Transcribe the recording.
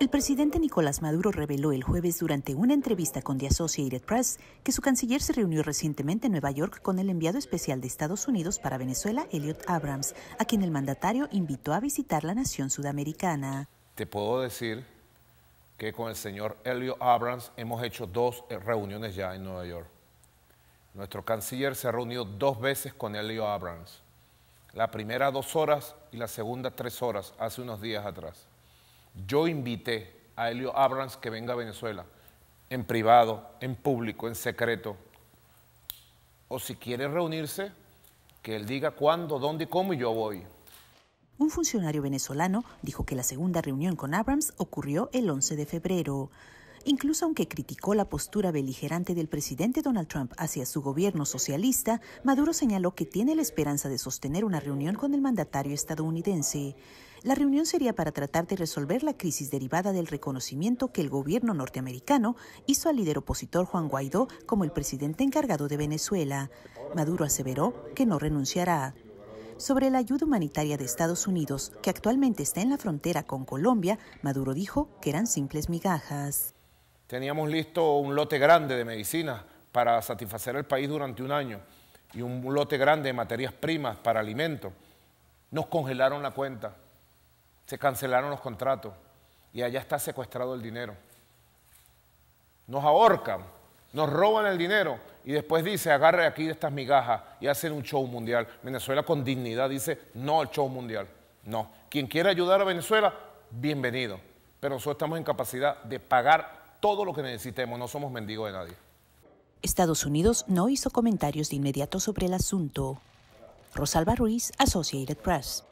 El presidente Nicolás Maduro reveló el jueves durante una entrevista con The Associated Press que su canciller se reunió recientemente en Nueva York con el enviado especial de Estados Unidos para Venezuela, Elliot Abrams, a quien el mandatario invitó a visitar la nación sudamericana. Te puedo decir que con el señor Elliot Abrams hemos hecho dos eh, reuniones ya en Nueva York. Nuestro canciller se ha reunido dos veces con Elliot Abrams. La primera dos horas y la segunda tres horas, hace unos días atrás. Yo invité a Elio Abrams que venga a Venezuela, en privado, en público, en secreto. O si quiere reunirse, que él diga cuándo, dónde y cómo y yo voy. Un funcionario venezolano dijo que la segunda reunión con Abrams ocurrió el 11 de febrero. Incluso aunque criticó la postura beligerante del presidente Donald Trump hacia su gobierno socialista, Maduro señaló que tiene la esperanza de sostener una reunión con el mandatario estadounidense. La reunión sería para tratar de resolver la crisis derivada del reconocimiento que el gobierno norteamericano hizo al líder opositor Juan Guaidó como el presidente encargado de Venezuela. Maduro aseveró que no renunciará. Sobre la ayuda humanitaria de Estados Unidos, que actualmente está en la frontera con Colombia, Maduro dijo que eran simples migajas. Teníamos listo un lote grande de medicinas para satisfacer al país durante un año y un lote grande de materias primas para alimentos. Nos congelaron la cuenta, se cancelaron los contratos y allá está secuestrado el dinero. Nos ahorcan, nos roban el dinero y después dice, agarre aquí estas migajas y hacen un show mundial. Venezuela con dignidad dice, no al show mundial. No, quien quiera ayudar a Venezuela, bienvenido. Pero nosotros estamos en capacidad de pagar todo lo que necesitemos, no somos mendigos de nadie. Estados Unidos no hizo comentarios de inmediato sobre el asunto. Rosalba Ruiz, Associated Press.